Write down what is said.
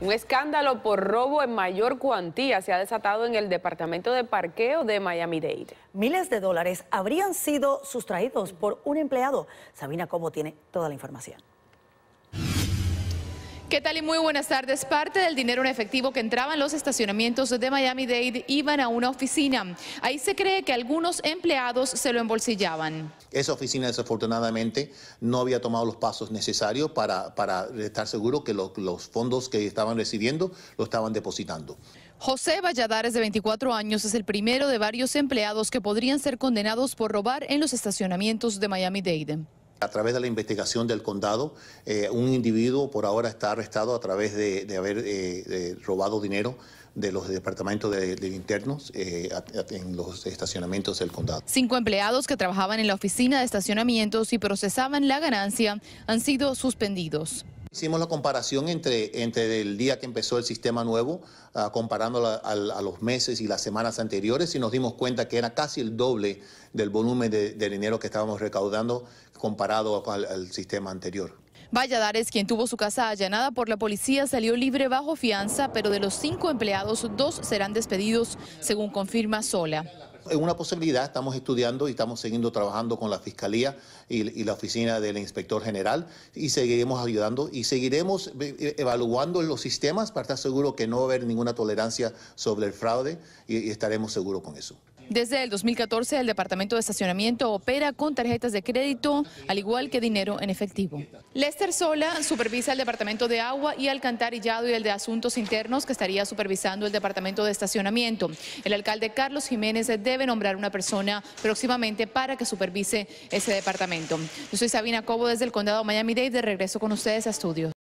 Un escándalo por robo en mayor cuantía se ha desatado en el departamento de parqueo de Miami-Dade. Miles de dólares habrían sido sustraídos por un empleado. Sabina Cobo tiene toda la información. ¿Qué tal y muy buenas tardes? Parte del dinero en efectivo que entraban los estacionamientos de Miami-Dade iban a una oficina. Ahí se cree que algunos empleados se lo embolsillaban. Esa oficina desafortunadamente no había tomado los pasos necesarios para, estar seguro que los fondos que estaban recibiendo lo estaban depositando. José Valladares, de 24 años, es el primero de varios empleados que podrían ser condenados por robar en los estacionamientos de Miami-Dade. A través de la investigación del condado, eh, un individuo por ahora está arrestado a través de, haber eh, robado dinero de los departamentos de, internos eh, en los estacionamientos del condado. Cinco empleados que trabajaban en la oficina de estacionamientos y procesaban la ganancia han sido suspendidos. Hicimos la comparación entre, entre el día que empezó el sistema nuevo, uh, a, los meses y las semanas anteriores, y nos dimos cuenta que era casi el doble del volumen de, dinero que estábamos recaudando comparado al, al sistema anterior. Valladares, quien tuvo su casa allanada por la policía, salió libre bajo fianza, pero de los cinco empleados, dos serán despedidos, según confirma Sola una posibilidad, estamos estudiando y estamos siguiendo trabajando con la Fiscalía y, la Oficina del Inspector General y seguiremos ayudando y seguiremos eh, eh, evaluando los sistemas para estar seguro que no va a haber ninguna tolerancia sobre el fraude y, y estaremos seguros con eso. Desde el 2014, el Departamento de Estacionamiento opera con tarjetas de crédito, al igual que dinero en efectivo. Lester Sola supervisa el Departamento de Agua y Alcantarillado y el de Asuntos Internos, que estaría supervisando el Departamento de Estacionamiento. El alcalde Carlos Jiménez debe nombrar una persona próximamente para que supervise ese departamento. Yo soy Sabina Cobo desde el Condado Miami-Dade, de regreso con ustedes a estudios.